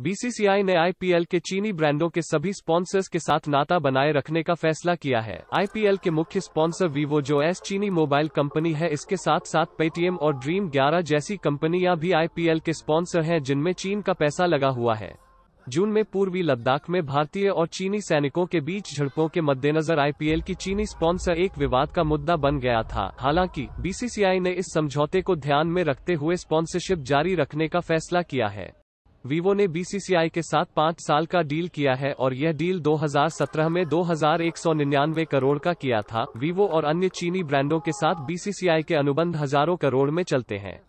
BCCI ने IPL के चीनी ब्रांडों के सभी स्पॉन्सर्स के साथ नाता बनाए रखने का फैसला किया है आईपीएल के मुख्य स्पॉन्सर वीवो जो एस चीनी मोबाइल कंपनी है इसके साथ साथ पेटीएम और ड्रीम 11 जैसी कंपनियां भी आईपीएल के स्पॉन्सर हैं जिनमें चीन का पैसा लगा हुआ है जून में पूर्वी लद्दाख में भारतीय और चीनी सैनिकों के बीच झड़पों के मद्देनजर आईपीएल की चीनी स्पॉन्सर एक विवाद का मुद्दा बन गया था हालांकि बीसीसीआई ने इस समझौते को ध्यान में रखते हुए स्पॉन्सरशिप जारी रखने का फैसला किया है वीवो ने बी के साथ पाँच साल का डील किया है और यह डील 2017 में 2,199 करोड़ का किया था वीवो और अन्य चीनी ब्रांडों के साथ बी के अनुबंध हजारों करोड़ में चलते हैं